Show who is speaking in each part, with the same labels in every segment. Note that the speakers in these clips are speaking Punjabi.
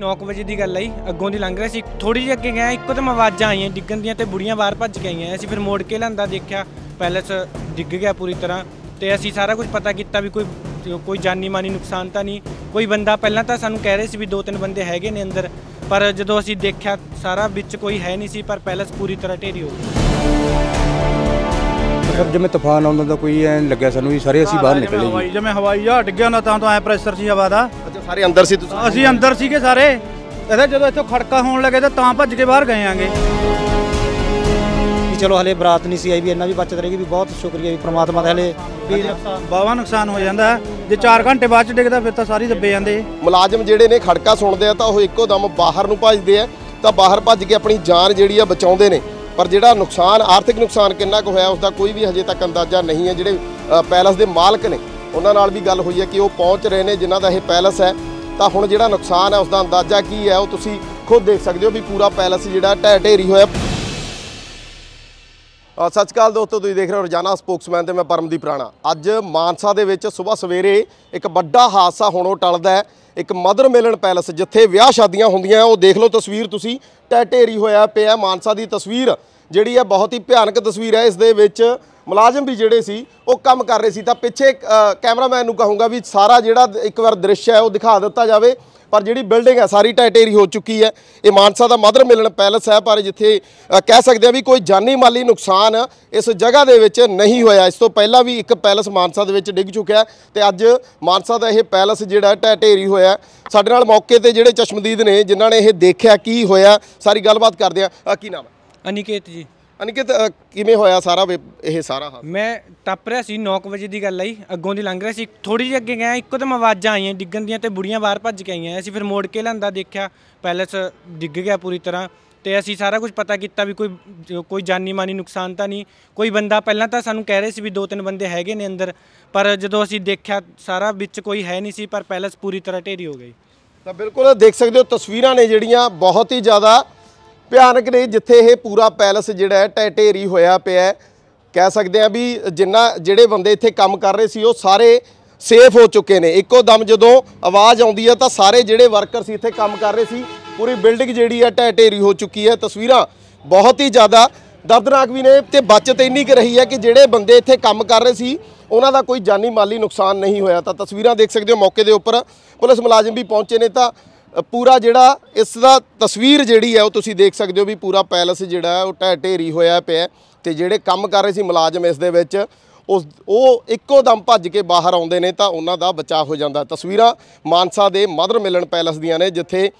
Speaker 1: 9 ਵਜੇ ਦੀ ਗੱਲ ਆਈ ਅੱਗੋਂ ਦੀ ਲੰਘ ਰਿਹਾ ਸੀ ਥੋੜੀ ਜਿਹੀ ਅੱਗੇ ਗਿਆ ਇੱਕੋ ਤਾਂ ਆਵਾਜ਼ਾਂ ਆਈਆਂ ਡਿੱਗਣ ਦੀਆਂ ਤੇ ਬੁੜੀਆਂ ਬਾਹਰ ਭੱਜ ਕੇ ਆਈਆਂ ਅਸੀਂ ਫਿਰ ਮੋੜ ਕੇ ਲੰਦਾ ਦੇਖਿਆ ਪੈਲਸ ਡਿੱਗ ਗਿਆ ਪੂਰੀ ਤਰ੍ਹਾਂ ਤੇ ਅਸੀਂ ਸਾਰਾ ਕੁਝ ਪਤਾ ਕੀਤਾ ਵੀ ਕੋਈ ਕੋਈ ਜਾਨੀ ਮਾਨੀ ਨੁਕਸਾਨ ਤਾਂ ਨਹੀਂ ਕੋਈ ਬੰਦਾ ਪਹਿਲਾਂ ਤਾਂ ਸਾਨੂੰ ਕਹਿ ਰਹੇ ਸੀ ਵੀ ਦੋ ਤਿੰਨ ਬੰਦੇ ਹੈਗੇ ਨੇ ਅੰਦਰ ਪਰ ਜਦੋਂ ਅਸੀਂ ਦੇਖਿਆ ਸਾਰਾ ਵਿੱਚ ਕੋਈ ਹੈ ਨਹੀਂ ਸੀ ਪਰ ਪੈਲਸ ਪੂਰੀ ਤਰ੍ਹਾਂ ਢੇਰੀ ਹੋ ਗਈ
Speaker 2: ਸਭ ਜਿਵੇਂ ਤੂਫਾਨ ਆਉਂਦਾ ਤਾਂ ਕੋਈ ਐ ਲੱਗਿਆ ਸਾਨੂੰ ਵੀ ਸਾਰੇ ਅਸੀਂ ਬਾਹਰ ਨਿਕਲੇ ਜੀ ਜਿਵੇਂ ਹਵਾਈ ਜਹਾਜ਼ ਗਿਆ ਨਾ ਤਾਂ ਤਾਂ ਐ ਪ੍ਰੈਸ਼ਰ ਸੀ ਹਵਾ ਦਾ ਅੱਛਾ ਸਾਰੇ ਅੰਦਰ ਸੀ ਤੁਸੀਂ ਅਸੀਂ ਅੰਦਰ ਸੀਗੇ ਸਾਰੇ ਇਹਦਾ ਜਦੋਂ ਇੱਥੋਂ ਖੜਕਾ ਹੋਣ ਲੱਗੇ ਤਾਂ ਤਾਂ ਭੱਜ ਕੇ ਬਾਹਰ ਗਏ ਆਂਗੇ ਚਲੋ ਹਲੇ ਬਰਾਤ ਨਹੀਂ ਸੀ ਆਈ ਵੀ ਇੰਨਾ ਵੀ ਬਚਤ ਰਹੇਗੀ ਵੀ ਬਹੁਤ ਸ਼ੁਕਰੀਆ ਵੀ ਪ੍ਰਮਾਤਮਾ ਦਾ ਹਲੇ ਵੀ ਬਾਵਾ
Speaker 3: ਨੁਕਸਾਨ ਹੋ ਜਾਂਦਾ ਜੇ 4 ਘੰਟੇ ਬਾਅਦ ਚ ਡਿੱਗਦਾ ਫਿਰ ਤਾਂ ਸਾਰੀ ਦੱਬੇ ਜਾਂਦੇ ਮੁਲਾਜ਼ਮ ਜਿਹੜੇ ਨੇ ਖੜਕਾ ਸੁਣਦੇ ਆ ਤਾਂ ਉਹ ਇੱਕੋ ਦਮ ਬਾਹਰ ਨੂੰ ਭੱਜਦੇ ਆ ਤਾਂ ਬਾਹਰ ਭੱਜ ਕੇ ਆਪਣੀ ਜਾਨ ਜਿਹੜੀ ਆ ਬਚਾਉਂਦੇ ਨੇ ਪਰ ਜਿਹੜਾ ਨੁਕਸਾਨ ਆਰਥਿਕ ਨੁਕਸਾਨ ਕਿੰਨਾ ਕੁ ਹੋਇਆ ਉਸ ਦਾ ਕੋਈ ਵੀ ਹਜੇ ਤੱਕ ਅੰਦਾਜ਼ਾ ਨਹੀਂ ਹੈ ਜਿਹੜੇ ਪੈਲਸ ਦੇ ਮਾਲਕ ਨੇ ਉਹਨਾਂ ਨਾਲ ਵੀ ਗੱਲ ਹੋਈ ਹੈ ਕਿ ਉਹ ਪਹੁੰਚ ਰਹੇ ਨੇ ਜਿਨ੍ਹਾਂ ਦਾ ਇਹ ਪੈਲਸ ਹੈ ਤਾਂ ਹੁਣ ਜਿਹੜਾ ਨੁਕਸਾਨ ਹੈ ਉਸ ਦਾ ਅੰਦਾਜ਼ਾ ਕੀ ਹੈ ਉਹ ਤੁਸੀਂ ਖੁਦ ਦੇਖ ਸਕਦੇ ਹੋ ਵੀ ਪੂਰਾ ਪੈਲਸ ਜਿਹੜਾ ਢਹਿ ਢੇਰੀ ਹੋਇਆ ਸਤਿ ਸ਼੍ਰੀ ਅਕਾਲ ਦੋਸਤੋ ਤੁਸੀਂ ਦੇਖ ਰਹੇ ਹੋ ਰੋਜ਼ਾਨਾ ਸਪੋਕਸਮੈਨ ਤੇ ਮੈਂ ਪਰਮਦੀਪ ਰਾਣਾ ਅੱਜ ਮਾਨਸਾ ਦੇ ਵਿੱਚ ਸਵੇਰ ਸਵੇਰੇ ਇੱਕ ਵੱਡਾ ਹਾਦਸਾ ਹੋਣੋਂ ਟਲਦਾ ਇੱਕ ਮਦਰ ਮੇਲਨ ਪੈਲਸ ਜਿੱਥੇ ਵਿਆਹ ਸ਼ਾਦੀਆਂ ਹੁੰਦੀਆਂ ਉਹ ਦੇਖ ਲਓ ਤਸਵੀਰ ਤੁਸੀਂ ਟੈ ਹੋਇਆ ਪਿਆ ਮਾਨਸਾ ਦੀ ਤਸਵੀਰ ਜਿਹੜੀ ਹੈ ਬਹੁਤ ਹੀ ਭਿਆਨਕ ਤਸਵੀਰ ਹੈ ਇਸ ਦੇ ਵਿੱਚ ਮੁਲਾਜ਼ਮ ਵੀ ਜਿਹੜੇ ਸੀ ਉਹ ਕੰਮ ਕਰ ਰਹੇ ਸੀ ਤਾਂ ਪਿੱਛੇ ਕੈਮਰਾਮੈਨ ਨੂੰ ਕਹੂੰਗਾ ਵੀ ਸਾਰਾ ਜਿਹੜਾ ਇੱਕ ਵਾਰ ਦ੍ਰਿਸ਼ ਹੈ ਉਹ ਦਿਖਾ ਦਿੱਤਾ ਜਾਵੇ ਪਰ ਜਿਹੜੀ ਬਿਲਡਿੰਗ ਹੈ ਸਾਰੀ ਟੈਟੇਰੀ ਹੋ ਚੁੱਕੀ ਹੈ ਇਹ ਮਾਨਸਾ ਦਾ ਮਦਰ ਮਿਲਣ ਪੈਲਸ ਹੈ ਪਰ ਜਿੱਥੇ ਕਹਿ ਸਕਦੇ ਆ ਵੀ ਕੋਈ ਜਾਨੀ ਮਾਲੀ ਨੁਕਸਾਨ ਇਸ ਜਗ੍ਹਾ ਦੇ ਵਿੱਚ ਨਹੀਂ ਹੋਇਆ ਇਸ ਤੋਂ ਪਹਿਲਾਂ ਵੀ ਇੱਕ ਪੈਲਸ ਮਾਨਸਾ ਦੇ ਵਿੱਚ ਡਿੱਗ ਚੁੱਕਿਆ ਤੇ ਅੱਜ ਮਾਨਸਾ ਦਾ ਇਹ ਪੈਲਸ ਜਿਹੜਾ ਟੈਟੇਰੀ ਹੋਇਆ ਸਾਡੇ ਨਾਲ ਮੌਕੇ ਤੇ ਜਿਹੜੇ ਚਸ਼ਮਦੀਦ ਨੇ ਜਿਨ੍ਹਾਂ ਨੇ ਇਹ ਦੇਖਿਆ ਕੀ ਹੋਇਆ ਸਾਰੀ ਗੱਲਬਾਤ ਕਰਦੇ ਆ ਕੀ ਨਾਮ ਹੈ ਅਨਿਕੇਤ ਜੀ ਅਨਿਕਿਤ ਕਿਵੇਂ ਹੋਇਆ ਸਾਰਾ ਇਹ ਸਾਰਾ ਮੈਂ ਟੱਪ ਰਿਆ ਸੀ 9 ਵਜੇ ਦੀ ਗੱਲ ਆਈ ਅੱਗੋਂ
Speaker 1: ਦੀ ਲੰਘ ਰਿਆ ਸੀ ਥੋੜੀ ਜਿਹੀ ਅੱਗੇ ਗਿਆ ਇੱਕੋ ਦਮ ਆਵਾਜ਼ਾਂ ਆਈਆਂ ਡਿੱਗਣ ਦੀਆਂ ਤੇ ਬੁੜੀਆਂ ਬਾਹਰ ਭੱਜ ਕੇ ਆਈਆਂ ਅਸੀਂ ਫਿਰ ਮੋੜ ਕੇ ਲੰਦਾ ਦੇਖਿਆ ਪੈਲਸ ਡਿੱਗ ਗਿਆ ਪੂਰੀ ਤਰ੍ਹਾਂ ਤੇ ਅਸੀਂ ਸਾਰਾ ਕੁਝ ਪਤਾ ਕੀਤਾ ਵੀ ਕੋਈ ਕੋਈ ਜਾਨੀ ਮਾਨੀ ਨੁਕਸਾਨ ਤਾਂ ਨਹੀਂ ਕੋਈ ਬੰਦਾ ਪਹਿਲਾਂ ਤਾਂ ਸਾਨੂੰ ਕਹਿ ਰਹੇ ਸੀ ਵੀ ਦੋ ਤਿੰਨ ਬੰਦੇ ਹੈਗੇ ਨੇ ਅੰਦਰ ਪਰ ਜਦੋਂ ਅਸੀਂ ਦੇਖਿਆ ਸਾਰਾ ਵਿੱਚ ਕੋਈ ਹੈ ਨਹੀਂ ਸੀ ਪਰ ਪੈਲਸ ਪੂਰੀ ਤਰ੍ਹਾਂ ਢੇਰੀ ਹੋ ਗਈ
Speaker 3: ਤਾਂ ਬਿਲਕੁਲ ਦੇਖ ਸਕਦੇ ਹੋ ਤਸਵੀਰਾਂ ਨੇ ਜਿਹੜੀਆਂ ਬਹੁਤ ਹੀ ਜ਼ਿਆਦਾ ਭਿਆਨਕ ਨੇ ਜਿੱਥੇ ਇਹ ਪੂਰਾ ਪੈਲਸ ਜਿਹੜਾ ਹੈ ਟੈਟੇਰੀ ਹੋਇਆ ਪਿਆ ਹੈ ਕਹਿ ਸਕਦੇ ਆ ਵੀ ਜਿੰਨਾ ਜਿਹੜੇ ਬੰਦੇ ਇੱਥੇ ਕੰਮ ਕਰ ਰਹੇ ਸੀ ਉਹ ਸਾਰੇ ਸੇਫ ਹੋ ਚੁੱਕੇ ਨੇ ਇੱਕੋ ਦਮ ਜਦੋਂ ਆਵਾਜ਼ ਆਉਂਦੀ ਹੈ ਤਾਂ ਸਾਰੇ ਜਿਹੜੇ ਵਰਕਰ ਸੀ ਇੱਥੇ ਕੰਮ ਕਰ ਰਹੇ ਸੀ ਪੂਰੀ ਬਿਲਡਿੰਗ ਜਿਹੜੀ ਹੈ ਟੈਟੇਰੀ ਹੋ ਚੁੱਕੀ ਹੈ ਤਸਵੀਰਾਂ ਬਹੁਤ ਹੀ ਜ਼ਿਆਦਾ ਦਰਦਨਾਕ ਵੀ ਨੇ ਤੇ ਬਚਤ ਇੰਨੀ ਕਿ ਰਹੀ ਹੈ ਕਿ ਜਿਹੜੇ ਬੰਦੇ ਇੱਥੇ ਕੰਮ ਕਰ ਰਹੇ ਸੀ ਉਹਨਾਂ ਦਾ ਕੋਈ ਜਾਨੀ ਮਾਲੀ ਨੁਕਸਾਨ ਨਹੀਂ ਹੋਇਆ ਤਾਂ ਤਸਵੀਰਾਂ ਦੇਖ ਸਕਦੇ ਹੋ ਮੌਕੇ ਦੇ ਉੱਪਰ ਪੁਲਿਸ ਮੁਲਾਜ਼ਮ ਵੀ ਪਹੁੰਚੇ ਨੇ ਤਾਂ ਪੂਰਾ ਜਿਹੜਾ ਇਸ ਦਾ ਤਸਵੀਰ ਜਿਹੜੀ ਹੈ ਉਹ ਤੁਸੀਂ ਦੇਖ ਸਕਦੇ ਹੋ ਵੀ ਪੂਰਾ ਪੈਲਸ ਜਿਹੜਾ ਉਹ ਢਹਿ ਢੇਰੀ ਹੋਇਆ ਪਿਆ ਤੇ ਜਿਹੜੇ ਕੰਮ ਕਰ ਰਹੇ ਸੀ ਮੁਲਾਜ਼ਮ ਇਸ ਦੇ ਵਿੱਚ ਉਸ ਉਹ ਇੱਕੋ ਦਮ ਭੱਜ ਕੇ ਬਾਹਰ ਆਉਂਦੇ ਨੇ ਤਾਂ ਉਹਨਾਂ ਦਾ ਬਚਾਅ ਹੋ ਜਾਂਦਾ ਤਸਵੀਰਾਂ ਮਾਨਸਾ ਦੇ ਮਦਰ ਮਿਲਣ ਪੈਲਸ ਦੀਆਂ ਨੇ ਜਿੱਥੇ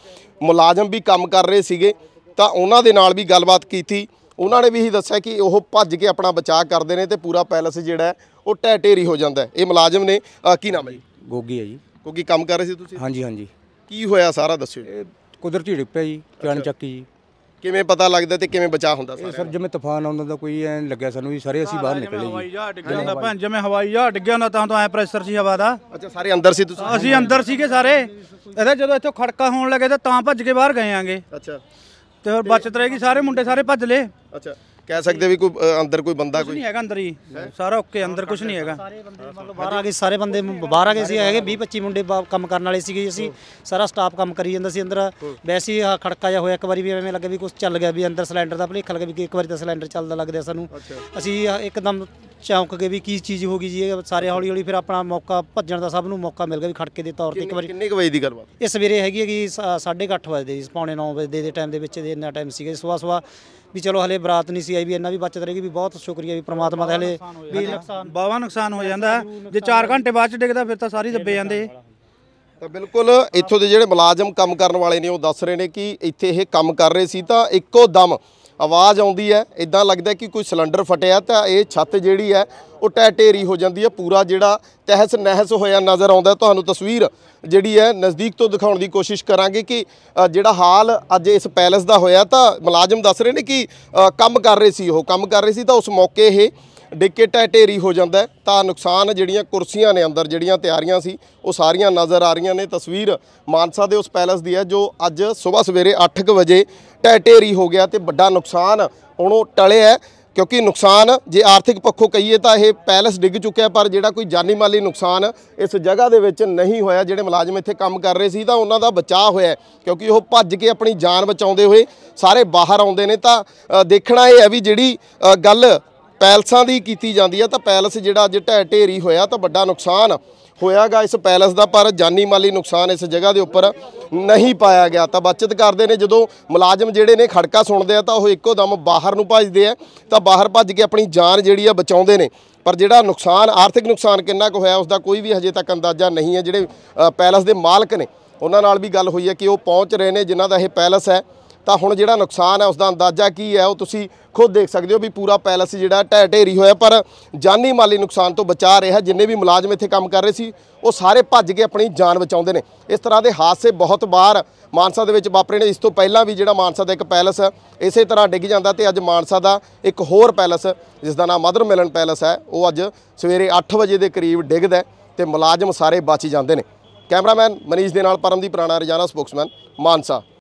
Speaker 3: ਮੁਲਾਜ਼ਮ ਵੀ ਕੰਮ ਕਰ ਰਹੇ ਸੀਗੇ ਤਾਂ ਉਹਨਾਂ ਦੇ ਨਾਲ ਵੀ ਗੱਲਬਾਤ ਕੀਤੀ ਉਹਨਾਂ ਨੇ ਵੀ ਇਹ ਦੱਸਿਆ ਕਿ ਉਹ ਭੱਜ ਕੇ ਆਪਣਾ ਬਚਾਅ ਕਰਦੇ ਨੇ ਤੇ ਪੂਰਾ ਪੈਲਸ ਜਿਹੜਾ ਉਹ ਢਹਿ ਢੇਰੀ ਹੋ ਜਾਂਦਾ ਇਹ ਮੁਲਾਜ਼ਮ ਨੇ ਕੀ ਨਾਮ ਹੈ ਜੀ ਗੋਗੀ ਹੈ ਜੀ ਕਿਉਂਕਿ ਕੰਮ ਕਰ ਰਹੇ ਸੀ ਤੁਸੀਂ ਹਾਂਜੀ ਹਾਂਜੀ ਕੀ ਹੋਇਆ ਸਾਰਾ ਦੱਸਿਓ ਇਹ ਕੁਦਰਤੀ ਡਿੱਪਿਆ ਜੀ ਚਾਣ ਚੱਕੀ ਜੀ ਕਿਵੇਂ ਪਤਾ ਲੱਗਦਾ ਤੇ ਕਿਵੇਂ ਬਚਾ ਹੁੰਦਾ ਸਾਰਾ ਸਰ ਜਿਵੇਂ ਤੂਫਾਨ
Speaker 2: ਆਉਂਦਾ ਤਾਂ ਕੋਈ ਐਂ ਲੱਗਿਆ ਸਾਨੂੰ ਵੀ ਸਾਰੇ ਅਸੀਂ ਬਾਹਰ ਨਿਕਲੇ ਜੀ ਜਹਾਜ਼ ਭੈਣ ਜਿਵੇਂ ਹਵਾਈ ਜਹਾਜ਼ ਡਿੱਗਿਆ ਹੁੰਦਾ ਤਾਂ ਤਾਂ ਐ ਪ੍ਰੈਸ਼ਰ ਸੀ ਹਵਾ ਦਾ ਅੱਛਾ ਸਾਰੇ ਅੰਦਰ ਸੀ ਤੁਸੀਂ ਅਸੀਂ ਅੰਦਰ ਸੀਗੇ ਸਾਰੇ ਇਹਦਾ ਜਦੋਂ ਇੱਥੋਂ ਖੜਕਾ ਹੋਣ ਲੱਗੇ ਤਾਂ ਤਾਂ ਭੱਜ ਕੇ ਬਾਹਰ ਗਏ ਆਂਗੇ ਅੱਛਾ ਤੇ ਹੋਰ ਬਚਤ ਰਹੇਗੀ ਸਾਰੇ ਮੁੰਡੇ ਸਾਰੇ ਭੱਜ ਲੇ
Speaker 3: ਅੱਛਾ ਕਹਿ ਸਕਦੇ ਵੀ ਕੋਈ ਅੰਦਰ ਕੋਈ ਬੰਦਾ ਕੋਈ
Speaker 2: ਨਹੀਂ ਹੈਗਾ ਅੰਦਰ ਹੀ ਸਾਰਾ ਓਕੇ ਅੰਦਰ ਕੁਝ ਨਹੀਂ ਹੈਗਾ ਸਾਰੇ ਬੰਦੇ ਮਤਲਬ ਬਾਹਰ ਆ ਗਏ ਸਾਰੇ ਬੰਦੇ ਬਾਹਰ ਆ ਗਏ ਸੀ ਹੈਗੇ 20 25 ਮੁੰਡੇ ਕੰਮ ਕਰਨ ਵਾਲੇ ਸੀਗੇ ਅਸੀਂ ਸਾਰਾ ਸਟਾਫ ਕੰਮ ਕਰੀ ਜਾਂਦਾ ਸੀ ਅੰਦਰ ਵੈਸੇ ਹੀ ਖੜਕਾ ਜਿਹਾ ਹੋਇਆ ਇੱਕ ਵਾਰੀ ਵੀ ਐਵੇਂ ਲੱਗਿਆ ਵੀ ਕੁਝ ਚੱਲ ਗਿਆ ਵੀ ਅੰਦਰ ਸਿਲੰਡਰ ਦਾ ਭਲੇਖਾ ਲੱਗਿਆ ਵੀ ਇੱਕ ਵਾਰੀ ਤਾਂ ਸਿਲੰਡਰ ਚੱਲਦਾ ਲੱਗਦਾ ਸਾਨੂੰ ਅਸੀਂ ਇੱਕਦਮ ਚੌਂਕ ਕੇ ਵੀ ਕੀ ਚੀਜ਼ ਹੋ ਗਈ ਜੀ ਸਾਰੇ ਹੌਲੀ ਹੌਲੀ ਫਿਰ ਆਪਣਾ ਮੌਕਾ ਭੱਜਣ ਦਾ ਸਭ ਨੂੰ ਮੌਕਾ ਮਿਲ ਗਿਆ ਵੀ ਖੜਕੇ ਦੇ ਤੌਰ ਤੇ ਇੱਕ ਵਾਰੀ ਕਿੰਨੇ ਕੁ ਵਜੇ ਦੀ ਗੱਲਬਾਤ ਇਹ ਸਵੇਰੇ ਹੈਗੀ ਹੈ ਕਿ 8:30 ਵਜੇ ਦੀ ਪੌਣੇ 9 ਵਜੇ ਦੇ ਟਾਈਮ ਦੇ ਵਿੱਚ ਦੇ ਇੰਨਾ ਟਾਈਮ ਸੀਗਾ ਸਵਾ ਸਵਾ ਵੀ ਚਲੋ ਹਲੇ ਬਰਾਤ ਨਹੀਂ ਸੀ ਆਈ ਵੀ ਇੰਨਾ ਵੀ ਬਚਤ ਰਹੇਗੀ ਵੀ ਬਹੁਤ ਸ਼ੁਕਰੀਆ ਵੀ ਪ੍ਰਮਾਤਮਾ ਦਾ ਹਲੇ ਵੀ ਨੁਕਸਾਨ ਬਾਵਾ ਨੁਕਸਾਨ ਹੋ ਜਾਂਦਾ ਜੇ 4 ਘੰਟੇ ਬਾਅਦ ਚ ਡਿੱਗਦਾ ਫਿਰ ਤਾਂ ਸਾਰੀ ਦੱਬੇ ਜਾਂਦੇ
Speaker 3: ਤਾਂ ਬਿਲਕੁਲ ਇੱਥੋਂ ਦੇ ਜਿਹੜੇ ਮੁਲਾਜ਼ਮ ਕੰਮ ਕਰਨ ਵਾਲੇ ਨੇ ਉਹ ਦੱਸ ਰਹੇ ਨੇ ਕਿ ਇੱਥੇ ਇਹ ਕੰਮ ਕਰ ਰਹੇ ਸੀ ਤਾਂ ਇੱਕੋ ਦਮ ਆਵਾਜ਼ ਆਉਂਦੀ ਹੈ ਇਦਾਂ ਲੱਗਦਾ ਕਿ ਕੋਈ ਸਿਲੰਡਰ ਫਟਿਆ ਤਾਂ ਇਹ ਛੱਤ ਜਿਹੜੀ ਹੈ ਉਹ ਟਹਿ ਹੋ ਜਾਂਦੀ ਹੈ ਪੂਰਾ ਜਿਹੜਾ ਤਹਿਸ ਨਹਿਸ ਹੋਇਆ ਨਜ਼ਰ ਆਉਂਦਾ ਤੁਹਾਨੂੰ ਤਸਵੀਰ ਜਿਹੜੀ ਹੈ ਨਜ਼ਦੀਕ ਤੋਂ ਦਿਖਾਉਣ ਦੀ ਕੋਸ਼ਿਸ਼ ਕਰਾਂਗੇ ਕਿ ਜਿਹੜਾ ਹਾਲ ਅੱਜ ਇਸ ਪੈਲਸ ਦਾ ਹੋਇਆ ਤਾਂ ਮੁਲਾਜ਼ਮ ਦੱਸ ਰਹੇ ਨੇ ਕਿ ਕੰਮ ਕਰ ਰਹੇ ਸੀ ਉਹ ਕੰਮ ਕਰ ਰਹੇ ਸੀ ਤਾਂ ਉਸ ਮੌਕੇ ਇਹ ਡਿੱਕੇ ਢੇਰੀ ਹੋ ਜਾਂਦਾ ਤਾਂ ਨੁਕਸਾਨ ਜਿਹੜੀਆਂ ਕੁਰਸੀਆਂ ਨੇ ਅੰਦਰ ਜਿਹੜੀਆਂ ਤਿਆਰੀਆਂ ਸੀ ਉਹ ਸਾਰੀਆਂ ਨਜ਼ਰ ਆ ਰਹੀਆਂ ਨੇ ਤਸਵੀਰ ਮਾਨਸਾ ਦੇ ਉਸ ਪੈਲਸ ਦੀ ਹੈ ਜੋ ਅੱਜ ਸਵੇਰ ਸਵੇਰੇ 8:00 ਵਜੇ ਢੇਰੀ ਹੋ ਗਿਆ ਤੇ ਵੱਡਾ ਨੁਕਸਾਨ ਹੁਣ ਉਹ ਟਲਿਆ ਕਿਉਂਕਿ ਨੁਕਸਾਨ ਜੇ ਆਰਥਿਕ ਪੱਖੋਂ ਕਹੀਏ ਤਾਂ ਇਹ ਪੈਲਸ ਡਿੱਗ ਚੁੱਕਿਆ ਪਰ ਜਿਹੜਾ ਕੋਈ ਜਾਨੀ ਮਾਲੀ ਨੁਕਸਾਨ ਇਸ ਜਗ੍ਹਾ ਦੇ ਵਿੱਚ ਨਹੀਂ ਹੋਇਆ ਜਿਹੜੇ ਮੁਲਾਜ਼ਮ ਇੱਥੇ ਕੰਮ ਕਰ ਰਹੇ ਸੀ ਤਾਂ ਉਹਨਾਂ ਦਾ ਬਚਾਅ ਹੋਇਆ ਕਿਉਂਕਿ ਉਹ ਭੱਜ ਕੇ ਆਪਣੀ ਜਾਨ ਬਚਾਉਂਦੇ ਹੋਏ ਸਾਰੇ ਬਾਹਰ ਆਉਂਦੇ ਨੇ ਤਾਂ ਦੇਖਣਾ ਇਹ ਹੈ ਵੀ ਜਿਹੜੀ ਗੱਲ ਪੈਲਸਾਂ ਦੀ ਕੀਤੀ ਜਾਂਦੀ ਆ ਤਾਂ ਪੈਲਸ ਜਿਹੜਾ ਅੱਜ ਢਹਿ ਢੇਰੀ ਹੋਇਆ ਤਾਂ ਵੱਡਾ ਨੁਕਸਾਨ ਹੋਇਆਗਾ ਇਸ ਪੈਲਸ ਦਾ ਪਰ ਜਾਨੀ ਮਾਲੀ ਨੁਕਸਾਨ ਇਸ ਜਗ੍ਹਾ ਦੇ ਉੱਪਰ ਨਹੀਂ ਪਾਇਆ ਗਿਆ ਤਾਂ ਬਚਤ ਕਰਦੇ ਨੇ ਜਦੋਂ ਮੁਲਾਜ਼ਮ ਜਿਹੜੇ ਨੇ ਖੜਕਾ ਸੁਣਦੇ ਆ ਤਾਂ ਉਹ ਇੱਕੋ ਦਮ ਬਾਹਰ ਨੂੰ ਭੱਜਦੇ ਆ ਤਾਂ ਬਾਹਰ ਭੱਜ ਕੇ ਆਪਣੀ ਜਾਨ ਜਿਹੜੀ ਆ ਬਚਾਉਂਦੇ ਨੇ ਪਰ ਜਿਹੜਾ ਨੁਕਸਾਨ ਆਰਥਿਕ ਨੁਕਸਾਨ ਕਿੰਨਾ ਕੁ ਹੋਇਆ ਉਸ ਦਾ ਕੋਈ ਵੀ ਹਜੇ ਤੱਕ ਅੰਦਾਜ਼ਾ ਨਹੀਂ ਹੈ ਜਿਹੜੇ ਪੈਲਸ ਦੇ ਮਾਲਕ ਨੇ ਉਹਨਾਂ ਨਾਲ ਵੀ ਗੱਲ ਹੋਈ ਹੈ ਕਿ ਉਹ ਪਹੁੰਚ ਰਹੇ ਨੇ ਜਿਨ੍ਹਾਂ ਦਾ ਇਹ ਪੈਲਸ ਹੈ ਤਾਂ ਹੁਣ ਜਿਹੜਾ ਨੁਕਸਾਨ ਹੈ ਉਸ ਦਾ ਅੰਦਾਜ਼ਾ ਕੀ ਹੈ ਉਹ ਤੁਸੀਂ ਖੁਦ ਦੇਖ ਸਕਦੇ ਹੋ ਵੀ ਪੂਰਾ ਪੈਲਸ ਜਿਹੜਾ ਢਹਿ ਢੇਰੀ ਹੋਇਆ ਪਰ ਜਾਨੀ ਮਾਲੀ ਨੁਕਸਾਨ ਤੋਂ ਬਚਾ ਰਿਹਾ ਜਿੰਨੇ ਵੀ ਮੁਲਾਜ਼ਮ ਇੱਥੇ ਕੰਮ ਕਰ ਰਹੇ ਸੀ ਉਹ ਸਾਰੇ ਭੱਜ ਕੇ ਆਪਣੀ ਜਾਨ ਬਚਾਉਂਦੇ ਨੇ ਇਸ ਤਰ੍ਹਾਂ ਦੇ ਹਾਦਸੇ ਬਹੁਤ ਵਾਰ ਮਾਨਸਾ ਦੇ ਵਿੱਚ ਵਾਪਰੇ ਨੇ ਇਸ ਤੋਂ ਪਹਿਲਾਂ ਵੀ ਜਿਹੜਾ ਮਾਨਸਾ ਦਾ ਇੱਕ ਪੈਲਸ ਇਸੇ ਤਰ੍ਹਾਂ ਡਿੱਗ ਜਾਂਦਾ ਤੇ ਅੱਜ ਮਾਨਸਾ ਦਾ ਇੱਕ ਹੋਰ ਪੈਲਸ ਜਿਸ ਦਾ ਨਾਮ ਮਦਰ ਮਿਲਨ ਪੈਲਸ ਹੈ ਉਹ ਅੱਜ ਸਵੇਰੇ 8 ਵਜੇ ਦੇ ਕਰੀਬ ਡਿੱਗਦਾ ਤੇ ਮੁਲਾਜ਼ਮ ਸਾਰੇ ਬਚ ਜਾਂਦੇ ਨੇ ਕੈਮਰਾਮੈਨ ਮਨੀਸ਼ ਦੇ ਨਾਲ ਪਰਮਦੀਪ ਰਾਣਾ ਰਜਾਨਾ ਸਪੋਕਸਮੈਨ ਮਾਨਸਾ